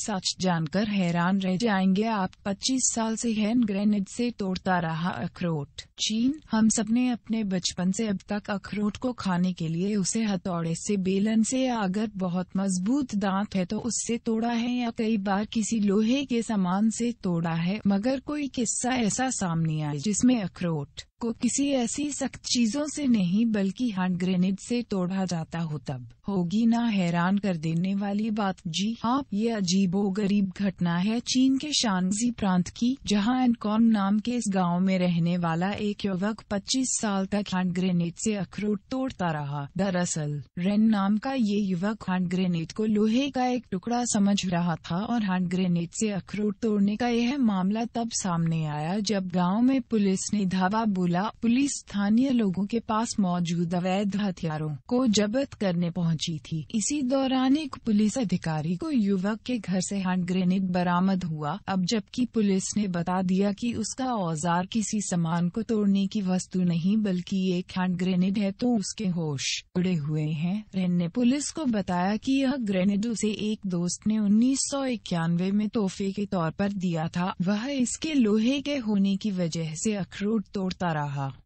सच जानकर हैरान रह जाएंगे आप 25 साल से हैंड ग्रेनेड से तोड़ता रहा अखरोट चीन हम सब ने अपने बचपन से अब तक अखरोट को खाने के लिए उसे हथौड़े से बेलन से या अगर बहुत मजबूत दांत है तो उससे तोड़ा है या कई बार किसी लोहे के सामान से तोड़ा है मगर कोई किस्सा ऐसा सामने आए जिसमें अखरोट को किसी ऐसी सख्त चीजों से नहीं बल्कि हैंड ग्रेनेड से तोड़ा जाता हो तब होगी ना हैरान कर देने वाली बात जी हाँ ये अजीबो गरीब घटना है चीन के शानजी प्रांत की जहाँ एनकॉन नाम के इस गांव में रहने वाला एक युवक 25 साल तक हैंड ग्रेनेड से अखरोट तोड़ता रहा दरअसल रेन नाम का ये युवक हैंड ग्रेनेड को लोहे का एक टुकड़ा समझ रहा था और हैंड ग्रेनेड से अखरोट तोड़ने का यह मामला तब सामने आया जब गाँव में पुलिस ने धावा बोल बोला पुलिस स्थानीय लोगों के पास मौजूद अवैध हथियारों को जब्त करने पहुंची थी इसी दौरान एक पुलिस अधिकारी को युवक के घर से हैंड ग्रेनेड बरामद हुआ अब जबकि पुलिस ने बता दिया कि उसका औजार किसी सामान को तोड़ने की वस्तु नहीं बल्कि एक हैंड ग्रेनेड है तो उसके होश उड़े हुए हैं रेन ने पुलिस को बताया कि यह ग्रेनेड उसे एक दोस्त ने उन्नीस में तोहफे के तौर पर दिया था वह इसके लोहे के होने की वजह से अखरोट तोड़ता रहा